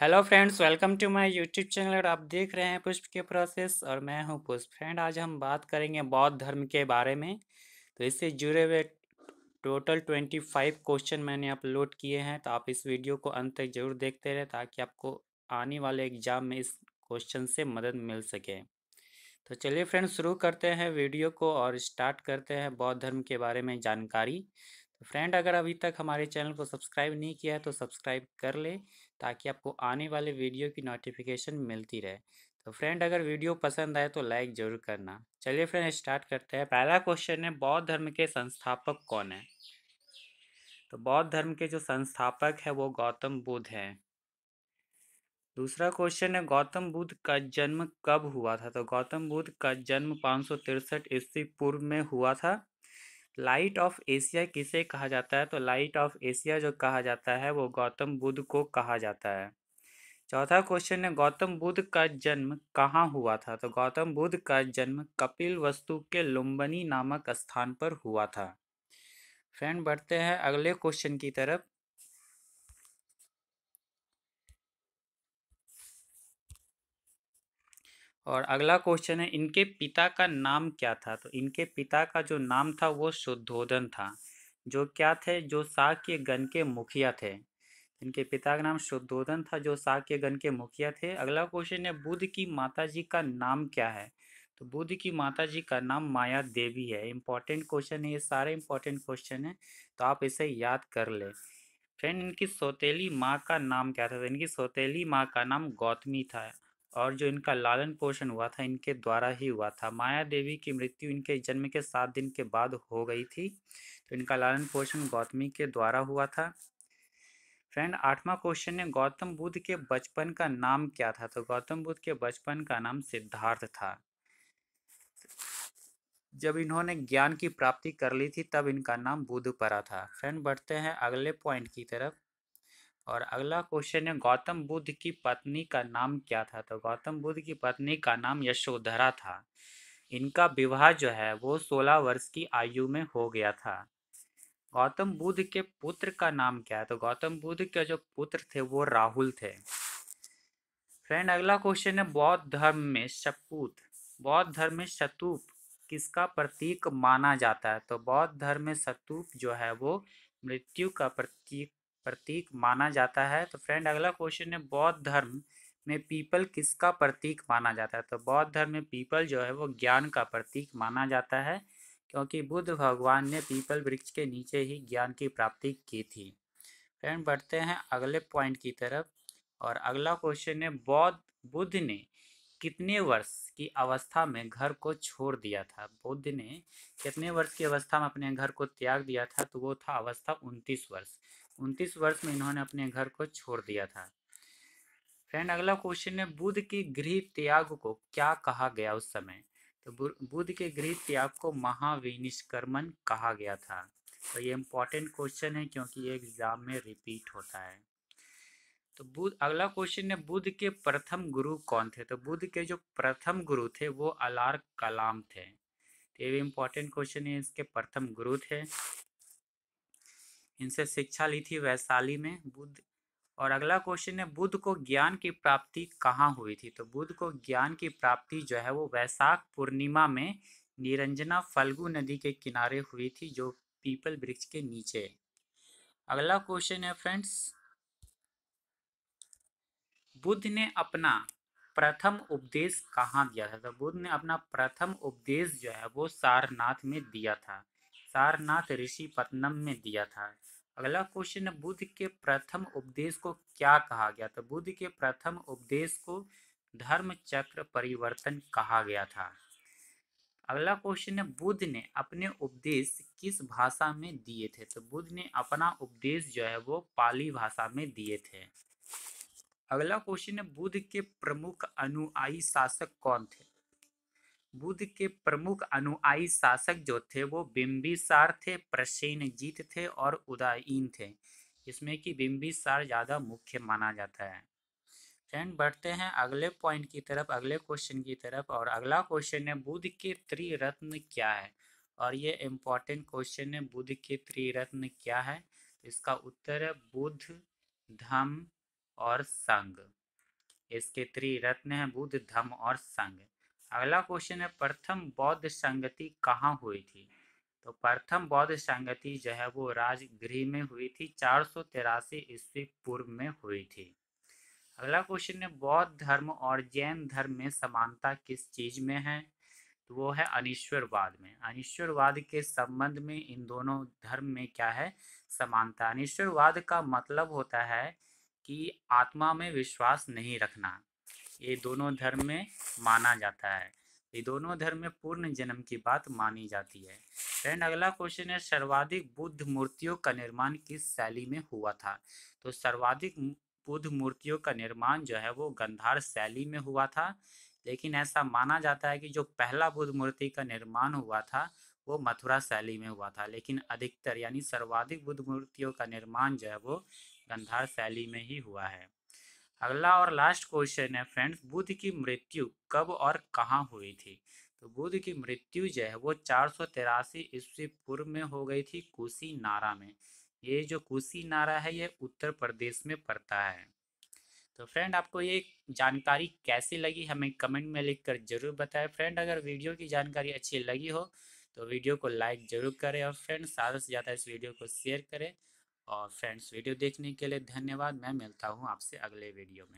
hello friends welcome to my YouTube channel और आप देख रहे हैं पुष्प के प्रोसेस और मैं हूं पुष्प फ्रेंड आज हम बात करेंगे बौद्ध धर्म के बारे में तो इससे जुड़े हुए टोटल ट्वेंटी फाइव क्वेश्चन मैंने अपलोड किए हैं तो आप इस वीडियो को अंत तक जरूर देखते रहे ताकि आपको आने वाले एग्जाम में इस क्वेश्चन से मदद मिल सके तो चलिए फ्रेंड्स शुरू करते हैं वीडियो को और स्टार्ट करते हैं बौद्ध धर्म के बारे में जानकारी तो फ्रेंड अगर अभी तक हमारे चैनल को सब्सक्राइब नहीं किया है तो सब्सक्राइब कर ले ताकि आपको आने वाले वीडियो की नोटिफिकेशन मिलती रहे तो फ्रेंड अगर वीडियो पसंद आए तो लाइक जरूर करना चलिए फ्रेंड स्टार्ट करते हैं पहला क्वेश्चन है बौद्ध धर्म के संस्थापक कौन है तो बौद्ध धर्म के जो संस्थापक है वो गौतम बुद्ध है दूसरा क्वेश्चन है गौतम बुद्ध का जन्म कब हुआ था तो गौतम बुद्ध का जन्म पाँच सौ ईस्वी पूर्व में हुआ था लाइट ऑफ एशिया किसे कहा जाता है तो लाइट ऑफ एशिया जो कहा जाता है वो गौतम बुद्ध को कहा जाता है चौथा क्वेश्चन है गौतम बुद्ध का जन्म कहाँ हुआ था तो गौतम बुद्ध का जन्म कपिल वस्तु के लुम्बनी नामक स्थान पर हुआ था फ्रेंड बढ़ते हैं अगले क्वेश्चन की तरफ और अगला क्वेश्चन है इनके पिता का नाम क्या था तो इनके पिता का जो नाम था वो शुद्धोधन था जो क्या थे जो शाक्य गण के मुखिया थे इनके पिता का नाम शुद्धोधन था जो शाक्य गण के मुखिया थे अगला क्वेश्चन है बुद्ध की माता जी का नाम क्या है तो बुद्ध की माता जी का नाम माया देवी है इम्पॉर्टेंट क्वेश्चन है ये सारे इम्पॉर्टेंट क्वेश्चन है तो आप इसे याद कर लें फ्रेंड इनकी सौतेली माँ का नाम क्या था तो इनकी सौतेली माँ का नाम गौतमी था और जो इनका लालन पोषण हुआ था इनके द्वारा ही हुआ था माया देवी की मृत्यु इनके जन्म के सात दिन के बाद हो गई थी तो इनका लालन पोषण गौतमी के द्वारा हुआ था फ्रेंड आठवां क्वेश्चन है गौतम बुद्ध के बचपन का नाम क्या था तो गौतम बुद्ध के बचपन का नाम सिद्धार्थ था जब इन्होंने ज्ञान की प्राप्ति कर ली थी तब इनका नाम बुद्ध पड़ा था फ्रेंड बढ़ते हैं अगले पॉइंट की तरफ और अगला क्वेश्चन है गौतम बुद्ध की पत्नी का नाम क्या था तो गौतम बुद्ध की पत्नी का नाम यशोधरा था इनका विवाह जो है वो सोलह वर्ष की आयु में हो गया था गौतम बुद्ध के पुत्र का नाम क्या है तो गौतम बुद्ध के जो पुत्र थे वो राहुल थे फ्रेंड अगला क्वेश्चन है बौद्ध धर्म में सपूत बौद्ध धर्म में शतूप किसका प्रतीक माना जाता है तो बौद्ध धर्म में शतूप जो है वो मृत्यु का प्रतीक प्रतीक माना जाता है तो फ्रेंड अगला क्वेश्चन है बौद्ध धर्म में पीपल किसका प्रतीक माना जाता है तो बौद्ध धर्म में पीपल जो है वो ज्ञान का प्रतीक माना जाता है क्योंकि बुद्ध भगवान ने पीपल वृक्ष के नीचे ही ज्ञान की प्राप्ति की थी फ्रेंड बढ़ते हैं अगले पॉइंट की तरफ और अगला क्वेश्चन है बौद्ध बुद्ध ने कितने वर्ष की अवस्था में घर को छोड़ दिया था बुद्ध ने कितने वर्ष की अवस्था में अपने घर को त्याग दिया था तो वो था अवस्था उनतीस वर्ष उनतीस वर्ष में इन्होंने अपने घर को छोड़ दिया था फ्रेंड अगला क्वेश्चन है बुद्ध के गृह त्याग को क्या कहा गया उस समय तो बुद्ध के गृह त्याग को महाविनिष्कर्मन कहा गया था तो ये इम्पोर्टेंट क्वेश्चन है क्योंकि ये एग्जाम में रिपीट होता है तो बुद्ध अगला क्वेश्चन है बुद्ध के प्रथम गुरु कौन थे तो बुद्ध के जो प्रथम गुरु थे वो अलार कलाम थे तो ये भी इम्पोर्टेंट क्वेश्चन है इसके प्रथम गुरु थे इनसे शिक्षा ली थी वैशाली में बुद्ध और अगला क्वेश्चन है बुद्ध को ज्ञान की प्राप्ति कहाँ हुई थी तो बुद्ध को ज्ञान की प्राप्ति जो है वो वैशाख पूर्णिमा में निरंजना फल्गु नदी के किनारे हुई थी जो पीपल वृक्ष के नीचे अगला क्वेश्चन है फ्रेंड्स बुद्ध ने अपना प्रथम उपदेश कहाँ दिया था तो बुद्ध ने अपना प्रथम उपदेश जो है वो सारनाथ में दिया था सारनाथ ऋषि पत्नम में दिया था अगला क्वेश्चन है बुद्ध के प्रथम उपदेश को क्या कहा गया था बुद्ध के प्रथम उपदेश को धर्म चक्र परिवर्तन कहा गया था अगला क्वेश्चन है बुद्ध ने अपने उपदेश किस भाषा में दिए थे तो बुद्ध ने अपना उपदेश जो है वो पाली भाषा में दिए थे अगला क्वेश्चन है बुद्ध के प्रमुख अनुयायी शासक कौन थे बुद्ध के प्रमुख अनुयायी शासक जो थे वो बिम्बिसार थे जीत थे और उदायीन थे इसमें कि बिम्बिसार ज़्यादा मुख्य माना जाता है फ्रेंड बढ़ते हैं अगले पॉइंट की तरफ अगले क्वेश्चन की तरफ और अगला क्वेश्चन है बुद्ध के त्रिरत्न क्या है और ये इम्पॉर्टेंट क्वेश्चन है बुद्ध के त्रिरत्न क्या है इसका उत्तर है बुद्ध धम और संघ इसके त्रिरत्न है बुद्ध धम और संघ अगला क्वेश्चन है प्रथम बौद्ध संगति कहाँ हुई थी तो प्रथम बौद्ध संगति जो है वो राजगृह में हुई थी चार सौ तिरासी ईस्वी पूर्व में हुई थी अगला क्वेश्चन है बौद्ध धर्म और जैन धर्म में समानता किस चीज में है तो वो है अनिश्वरवाद में अनिश्वरवाद के संबंध में इन दोनों धर्म में क्या है समानता अनिश्वरवाद का मतलब होता है कि आत्मा में विश्वास नहीं रखना ये दोनों धर्म में माना जाता है ये दोनों धर्म में पूर्ण जन्म की बात मानी जाती है फ्रेंड अगला क्वेश्चन है सर्वाधिक बुद्ध मूर्तियों का निर्माण किस शैली में हुआ था तो सर्वाधिक बुद्ध मूर्तियों का निर्माण जो है वो गंधार शैली में हुआ था लेकिन ऐसा माना जाता है कि जो पहला बुद्ध मूर्ति का निर्माण हुआ था वो मथुरा शैली में हुआ था लेकिन अधिकतर यानी सर्वाधिक बुद्ध मूर्तियों का निर्माण जो है वो गंधार शैली में ही हुआ है अगला और लास्ट क्वेश्चन है फ्रेंड्स बुद्ध की मृत्यु कब और कहाँ हुई थी तो बुद्ध की मृत्यु जो है वो चार सौ तिरासी ईस्वी पूर्व में हो गई थी कुशी नारा में ये जो कुशी नारा है ये उत्तर प्रदेश में पड़ता है तो फ्रेंड आपको ये जानकारी कैसी लगी हमें कमेंट में लिखकर ज़रूर बताएं फ्रेंड अगर वीडियो की जानकारी अच्छी लगी हो तो वीडियो को लाइक ज़रूर करें और फ्रेंड ज़्यादा से ज़्यादा इस वीडियो को शेयर करें और फ्रेंड्स वीडियो देखने के लिए धन्यवाद मैं मिलता हूँ आपसे अगले वीडियो में